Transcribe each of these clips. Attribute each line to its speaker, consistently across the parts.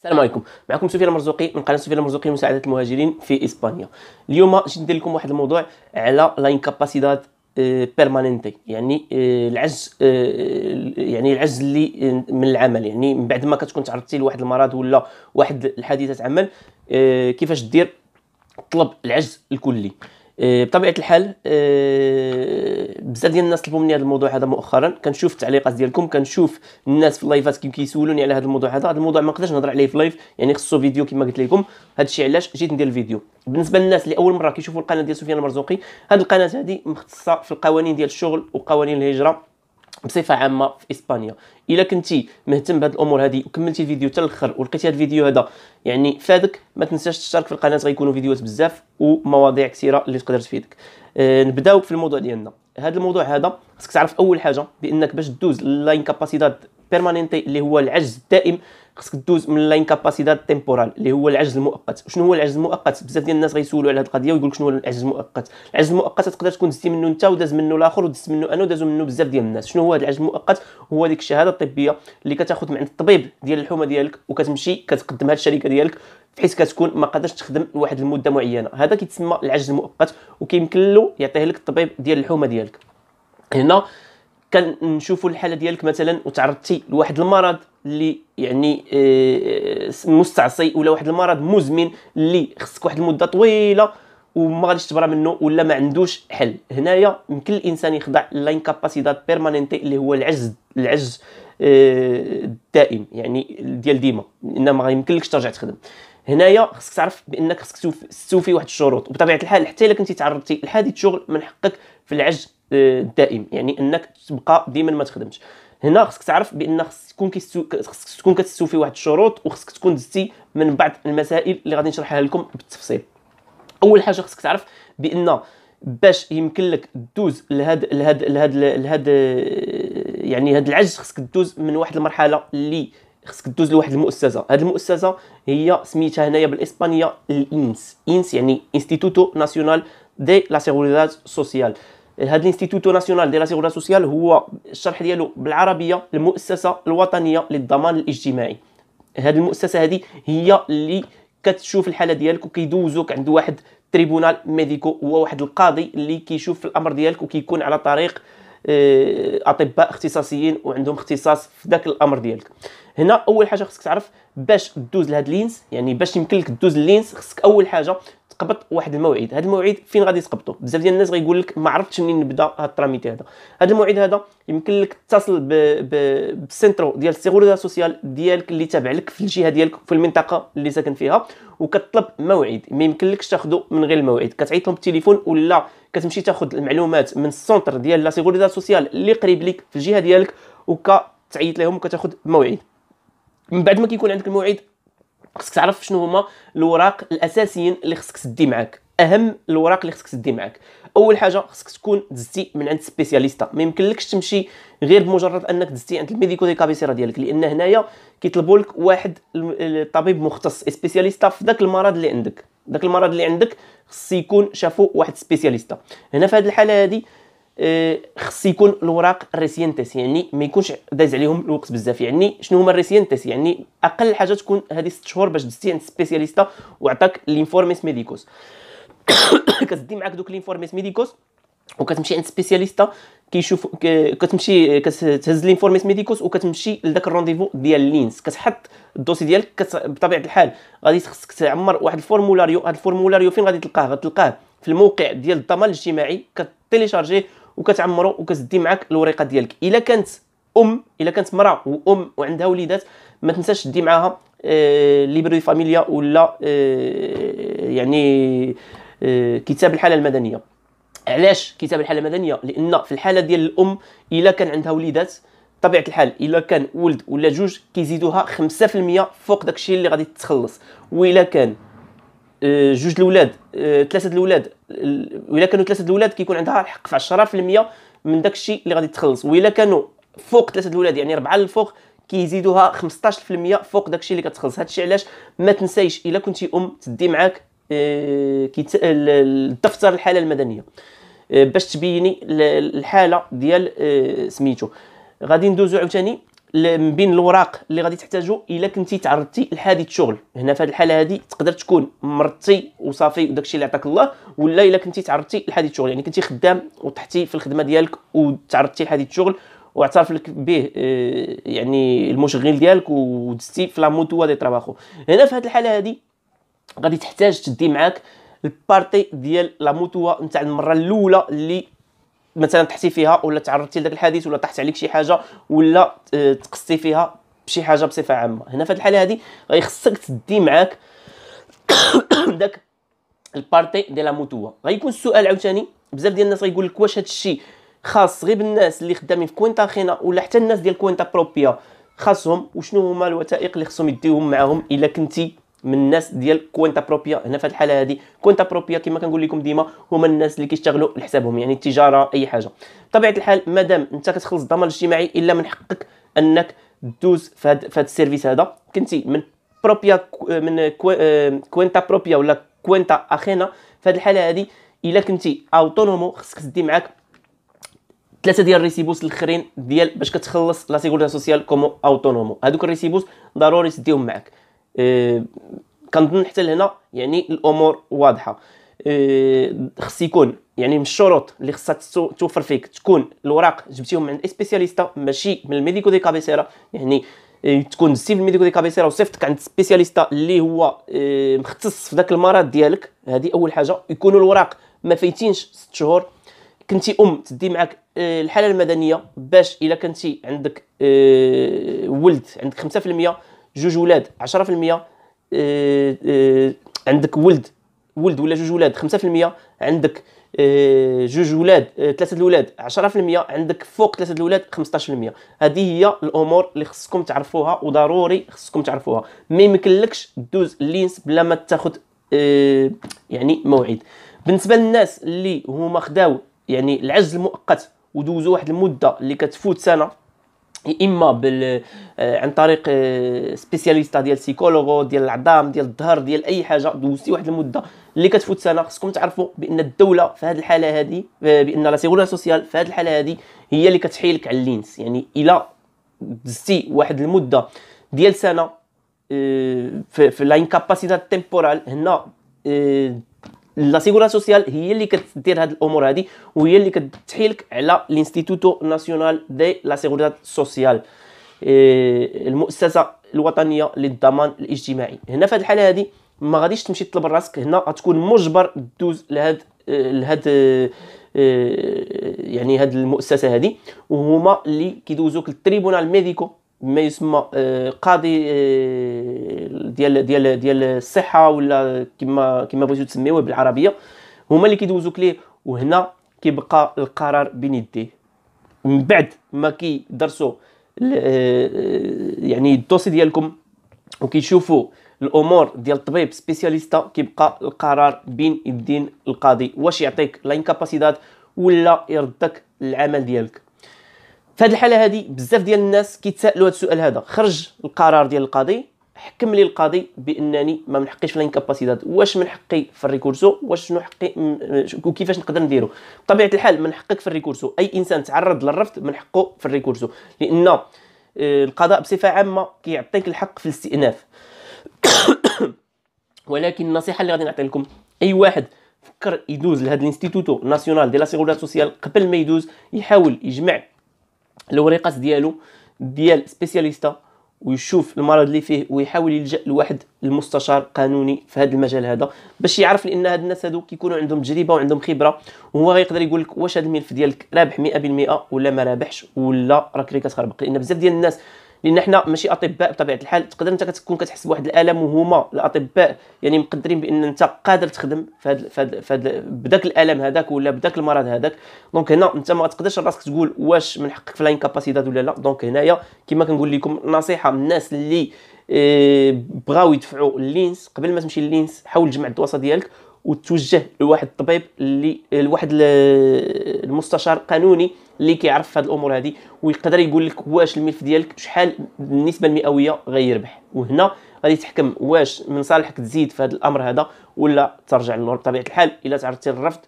Speaker 1: السلام عليكم معكم سفيان المرزوقي من قناه سفيان المرزوقي مساعده المهاجرين في اسبانيا اليوم جيت ندير لكم واحد الموضوع على لا انكاباسيداد آه، بيرمانينتي يعني آه، العجز آه، يعني العجز اللي من العمل يعني من بعد ما كتكون تعرضتي لواحد المرض ولا واحد الحادثه عمل كيفاش دير طلب العجز الكلي إيه، بطبيعه الحال إيه، بزاف ديال الناس طلبوا مني هذا الموضوع هذا مؤخرا كنشوف التعليقات ديالكم كنشوف الناس في اللايفات كيف كيسولوني على هذا الموضوع هذا هذا الموضوع ما نقدرش نهضر عليه في لايف يعني خصو فيديو كما قلت لكم هذا الشيء علاش جيت ندير الفيديو بالنسبه للناس اللي اول مره كيشوفوا القناه ديال سفيان المرزوقي هذه القناه هذه مختصه في القوانين ديال الشغل وقوانين الهجره بصفه عامه في اسبانيا الا كنتي مهتم بهذه الامور هذه وكملتي الفيديو حتى الاخر ولقيتي الفيديو هذا يعني فادك ما تنساش تشترك في القناه غيكونوا فيديوهات بزاف ومواضيع كثيره اللي تقدر تفيدك أه نبداو في الموضوع ديالنا هذا الموضوع هذا خصك تعرف اول حاجه بانك باش دوز لاين بيرمانينتي اللي هو العجز الدائم خصك دوز من لانكاباسيداد تيمبورال اللي هو العجز المؤقت شنو هو العجز المؤقت بزاف ديال الناس غيسولوا على هذه القضيه ويقول شنو هو العجز المؤقت العجز المؤقت تقدر تكون دزتي منه انت وداز منه الاخر ودز منه انا ودازوا منه بزاف ديال الناس شنو هو هذا العجز المؤقت هو ديك الشهاده الطبيه اللي كتاخذ من عند الطبيب ديال الحومه ديالك وكتمشي كتقدمها للشركه ديالك بحيث كتكون ما قادرش تخدم لواحد المده معينه هذا كيتسمى العجز المؤقت وكيمكن له يعطيه لك الطبيب ديال الحومه ديالك هنا كنشوفوا الحاله ديالك مثلا وتعرضتي لواحد المرض اللي يعني آه، مستعصي ولا واحد المرض مزمن اللي خصك واحد المده طويله وما غاديش تبرى منه ولا ما عندوش حل هنايا يمكن الانسان يخضع لانكاباسيداد بيرمانينتي اللي هو العجز العجز آه، الدائم يعني ديال ديما ان ما يمكنلكش ترجع تخدم هنايا خصك تعرف بانك خصك تستوفي واحد الشروط وبطبيعه الحال حتى الا كنتي تعرضتي لحادث شغل من حقك في العجز الدائم يعني انك تبقى ديما ما تخدمش هنا خصك تعرف بان خصك تكون خصك تكون كتستوفي واحد الشروط وخصك تكون دزتي من بعض المسائل اللي غادي نشرحها لكم بالتفصيل اول حاجه خصك تعرف بان باش يمكن لك دوز لهاد لهاد لهاد لهاد يعني هاد العجز خصك دوز من واحد المرحله اللي خصك دوز لواحد المؤسسه هاد المؤسسه هي سميتها هنايا بالاسبانيه الانس انس يعني انستيتوتو ناسيونال دي لا سيغوريداد سوسيال هذا الانستيتوتو ناسيونال دي لا سوسيال هو الشرح ديالو بالعربيه المؤسسه الوطنيه للضمان الاجتماعي هذه المؤسسه هذه هي اللي كتشوف الحاله ديالك وكيدوزوك عند واحد تريبونال ميديكو هو واحد القاضي اللي كيشوف في الامر ديالك وكيكون على طريق آه، اطباء اختصاصيين وعندهم اختصاص في ذاك الامر ديالك هنا اول حاجه خصك تعرف باش دوز لهاد لينز يعني باش يمكن لك دوز لينز خصك اول حاجه تقبط واحد الموعد هذا الموعد فين غادي تقبطو بزاف ديال الناس غيقول لك ما عرفتش منين نبدا هذا التراميتي هذا هذا الموعد هذا يمكن لك تتصل بالسنترو ديال السيغوريتا سوسيال ديالك اللي تابع لك في الجهه ديالك في المنطقه اللي ساكن فيها وكطلب موعد ما لكش تاخذو من غير الموعد كتعيط لهم بالتليفون ولا كتمشي تاخذ المعلومات من السونتر ديال لا سيغوريتا سوسيال اللي قريب لك في الجهه ديالك وكتعيط لهم وكتاخذ موعد من بعد ما كيكون عندك الموعد خصك تعرف شنو هما الوراق الاساسيين اللي خصك تدي معاك اهم الوراق اللي خصك تدي معاك اول حاجه خصك تكون دزتي من عند سبيسياليستا ما يمكنلكش تمشي غير بمجرد انك دزتي عند الميديكو دي كابيسيرا ديالك لان هنايا كيطلبوا لك واحد الطبيب مختص سبيسياليستا في ذاك المرض اللي عندك ذاك المرض اللي عندك خص يكون شافو واحد سبيسياليستا هنا في هذه الحاله هذه خص يكون الوراق ريسينتس يعني ما يكونش داز عليهم الوقت بزاف يعني شنو هما ريسينتس يعني اقل حاجه تكون هذه 6 شهور باش دزتي عند سبيسياليستا وعطاك لينفورميس ميديكوس كتدي معاك دوك لينفورميس ميديكوس وكتمشي عند سبيسياليستا كيشوف كتمشي كتهز لينفورميس ميديكوس وكتمشي لذاك الرونديفو ديال لينس كتحط الدوسي ديالك كت... بطبيعه الحال غادي خصك تعمر واحد الفورمولاريو هذا الفورمولاريو فين غادي تلقاه غتلقاه في الموقع ديال الضمان الاجتماعي كتيليشارجيه وكتعمرو وكتدي معاك الوريقه ديالك الا كانت ام الا كانت مراه وام وعندها وليدات ما تنساش دي معاها آه، ليبر دي فاميليا ولا آه، يعني آه، كتاب الحاله المدنيه علاش كتاب الحاله المدنيه لان في الحاله ديال الام الا كان عندها وليدات طبيعه الحال الا كان ولد ولا جوج كيزيدوها 5% فوق داكشي اللي غادي تخلص والا كان آه، جوج الاولاد آه، ثلاثه الاولاد وإلا كانوا ثلاثه الاولاد كيكون عندها الحق في 10% من داك الشيء اللي غادي تخلص وإلا كانوا فوق ثلاثه الاولاد يعني اربعه الفوق كيزيدوها 15% فوق داكشي اللي كتخلص هادشي علاش ما تنسايش الا كنتي ام تدي معاك آه، الدفتر الحاله المدنيه باش تبيني الحاله ديال سميتو غادي ندوزو عاوتاني من بين الوراق اللي غادي تحتاجو الا كنتي تعرضتي لحادث شغل هنا في هذه الحاله هذه تقدر تكون مرضتي وصافي وداكشي اللي عطاك الله ولا الا كنتي تعرضتي لحادث شغل يعني كنتي خدام وطحتي في الخدمه ديالك وتعرضتي لحادث شغل واعترف لك به آه، يعني المشغل ديالك ودزتي في لاموتوا دي ترافاخو هنا في هذه الحاله هذه غادي تحتاج تدي معاك البارتي ديال لاموتوا نتاع المره الاولى اللي مثلا تحتي فيها ولا تعرضتي لذاك الحادث ولا طاحت عليك شي حاجه ولا آه، تقصتي فيها بشي حاجه بصفه عامه هنا في الحاله هذه غيخصك تدي معاك داك البارتي ديال لا غيكون السؤال عاوتاني بزاف ديال الناس غيقول لك واش هذا الشيء خاص غير بالناس اللي خدامين في كوينتا خينا ولا حتى الناس ديال كوينتا بروبيا خاصهم وشنو هما الوثائق اللي خصهم يديهم معاهم الا كنتي من الناس ديال كوينتا بروبيا هنا في الحاله هذه كوينتا بروبيا كما كنقول لكم ديما هما الناس اللي كيشتغلوا لحسابهم يعني التجاره اي حاجه بطبيعه الحال مادام انت كتخلص الضمان الاجتماعي الا من حقك انك دوز في هذا السيرفيس هذا كنتي من بروبيا من كوينتا آه، بروبيا ولا كوينتا اخينا في هذه الحاله هذه الا كنتي اوتونومو خصك تدي معاك ثلاثه ديال الريسيبوس الاخرين ديال باش كتخلص لا سيغوريتا سوسيال كومو اوتونومو هذوك الريسيبوس ضروري تديهم معاك إيه، كنظن حتى لهنا يعني الامور واضحه إيه، خص يكون يعني من الشروط اللي خصها توفر فيك تكون الوراق جبتيهم من سبيسياليستا ماشي من الميديكو دي كابيسيرا يعني إيه، تكون سيف الميديكو دي كابيسيرا وصيفطك عند سبيسياليستا اللي هو مختص في ذاك المرض ديالك هذه اول حاجه يكونوا الوراق ما فايتينش 6 شهور كنتي ام تدي معك الحاله المدنيه باش الا كنتي عندك ولد عندك 5% جوج ولاد 10% آه، آه، عندك ولد ولد ولا جوج ولاد 5% عندك آه، جوج ولاد ثلاثه الولاد 10% عندك فوق ثلاثه الولاد 15% هذه هي الامور اللي خصكم تعرفوها وضروري خصكم تعرفوها ما يمكنلكش دوز لينس بلا ما تاخذ يعني موعد بالنسبه للناس اللي هما خداو يعني العجز المؤقت ودوزوا واحد المده اللي كتفوت سنه اما بال آه، عن طريق آه، سبيسياليستا ديال سيكولوغو ديال العظام ديال الظهر ديال اي حاجه دوزتي واحد المده اللي كتفوت سنه خصكم تعرفوا بان الدوله في هذه الحاله هذه آه، بان لا سيغولا سوسيال في هذه الحاله هذه هي اللي كتحيلك على اللينس يعني الا دزتي واحد المده ديال سنه في لاين كاباسيتا تيمبورال هنا سيغورا سوسيال هي اللي كدير هاد الامور هادي وهي اللي كتحيلك على لانستيتوتو ناسيونال دي سيغورا سوسيال إيه، المؤسسه الوطنيه للضمان الاجتماعي هنا في هاد الحاله هادي ما غاديش تمشي تطلب راسك هنا غتكون مجبر دوز لهاد لهاد إيه، يعني هاد المؤسسه هادي وهما اللي كيدوزوك للتريبونال ميديكو ما يسمى آه، قاضي آه، ديال ديال ديال الصحه ولا كما كما بغيتو تسميوه بالعربيه هما اللي كيدوزوك ليه وهنا كيبقى القرار بين يديه من بعد ما كيدرسوا آه، يعني الدوسي ديالكم وكيشوفوا الامور ديال الطبيب سبيسياليستا كيبقى القرار بين يدين القاضي واش يعطيك لا ولا يردك العمل ديالك فهاد الحاله هذه بزاف ديال الناس كيتسائلوا هذا السؤال هذا خرج القرار ديال القاضي حكم لي القاضي بانني ما منحقيش في لانكاباسيتات واش من حقي في الريكورسو واش شنو حقي وكيفاش نقدر نديرو بطبيعه الحال من حقك في الريكورسو اي انسان تعرض للرفض من حقه في الريكورسو لان آه، القضاء بصفه عامه كيعطيك الحق في الاستئناف ولكن النصيحه اللي غادي نعطي لكم اي واحد فكر يدوز لهذا الانستيتوتو ناسيونال دي لا سيغولات سوسيال قبل ما يدوز يحاول يجمع الوريقات ديالو ديال سبيسياليستا ويشوف المرض اللي فيه ويحاول يلجا لواحد المستشار قانوني في هذا المجال هذا باش يعرف لان هاد الناس هادو كيكونوا عندهم تجربه وعندهم خبره وهو غيقدر يقول لك واش هذا الملف ديالك رابح 100% ولا ما رابحش ولا راك كتخربق لان بزاف ديال الناس لان حنا ماشي اطباء بطبيعه الحال تقدر انت كتكون كتحس بواحد الالم وهما الاطباء يعني مقدرين بان انت قادر تخدم فهاد فهاد بداك الالم هذاك ولا بداك المرض هذاك دونك هنا انت ما تقدرش راسك تقول واش من حقك في لاين ولا لا دونك هنايا كما كنقول لكم نصيحه من الناس اللي آه، بغاو يدفعوا اللينس قبل ما تمشي اللينس حاول تجمع الدواسه ديالك وتوجه لواحد الطبيب اللي لواحد المستشار قانوني اللي كيعرف في هذه الامور هذه ويقدر يقول لك واش الملف ديالك شحال بالنسبه المئويه غيربح وهنا غادي تحكم واش من صالحك تزيد في هذا الامر هذا ولا ترجع للور بطبيعه الحال الا تعرضتي للرفض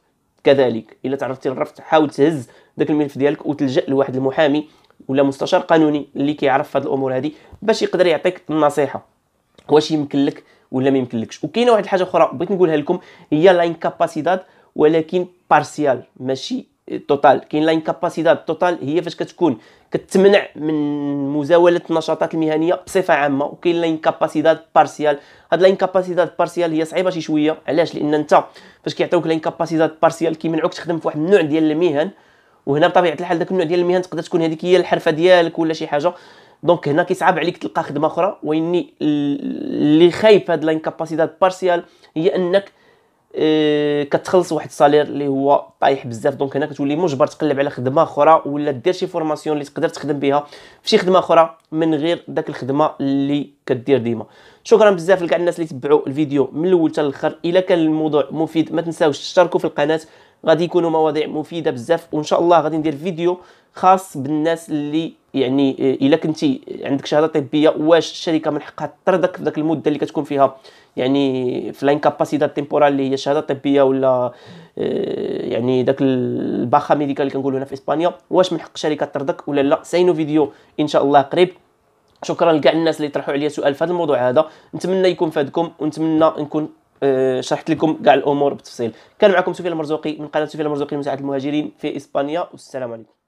Speaker 1: كذلك الا تعرضتي للرفض حاول تهز ذاك الملف ديالك وتلجا لواحد المحامي ولا مستشار قانوني اللي كيعرف في هذه الامور هذه باش يقدر يعطيك النصيحه واش يمكن لك ولا ما يمكنلكش وكاينه واحد الحاجه اخرى بغيت نقولها لكم هي لاين كاباسيداد ولكن بارسيال ماشي توتال كاين لاين كاباسيداد توتال هي فاش كتكون كتمنع من مزاوله النشاطات المهنيه بصفه عامه وكاين لاين كاباسيداد بارسيال هاد لاين كاباسيداد بارسيال هي صعيبه شي شويه علاش لان انت فاش كيعطيوك لاين كاباسيداد بارسيال كيمنعوك تخدم في واحد النوع ديال المهن وهنا بطبيعه الحال داك النوع ديال المهن تقدر تكون هذيك هي الحرفه ديالك ولا شي حاجه دونك هنا كيصعب عليك تلقى خدمه اخرى واني اللي خايف هاد لانكاباسيتي بارسيال هي انك آه، كتخلص واحد الصالير اللي هو طايح بزاف دونك هنا كتولي مجبر تقلب على خدمه اخرى ولا دير شي فورماسيون اللي تقدر تخدم بها في شي خدمه اخرى من غير داك الخدمه اللي كدير ديما شكرا بزاف لكاع الناس اللي تبعوا الفيديو من الاول حتى الاخر الا كان الموضوع مفيد ما تنساوش تشتركوا في القناه غادي يكونوا مواضيع مفيده بزاف وان شاء الله غادي ندير فيديو خاص بالناس اللي يعني آه، الا كنتي عندك شهاده طبيه واش الشركه من حقها تطردك في ذاك المده اللي كتكون فيها يعني في لانكاباسيتي تيمبورال اللي هي شهاده طبيه ولا آه، يعني ذاك الباخا ميديكال اللي كنقولوا هنا في اسبانيا واش من حق الشركه تطردك ولا لا ساينو فيديو ان شاء الله قريب شكرا لكاع الناس اللي طرحوا عليا سؤال في هذا الموضوع هذا نتمنى يكون فادكم ونتمنى نكون شرحت لكم كاع الامور بالتفصيل كان معكم سفيان المرزوقي من قناه سفيان المرزوقي مساعد المهاجرين في اسبانيا والسلام عليكم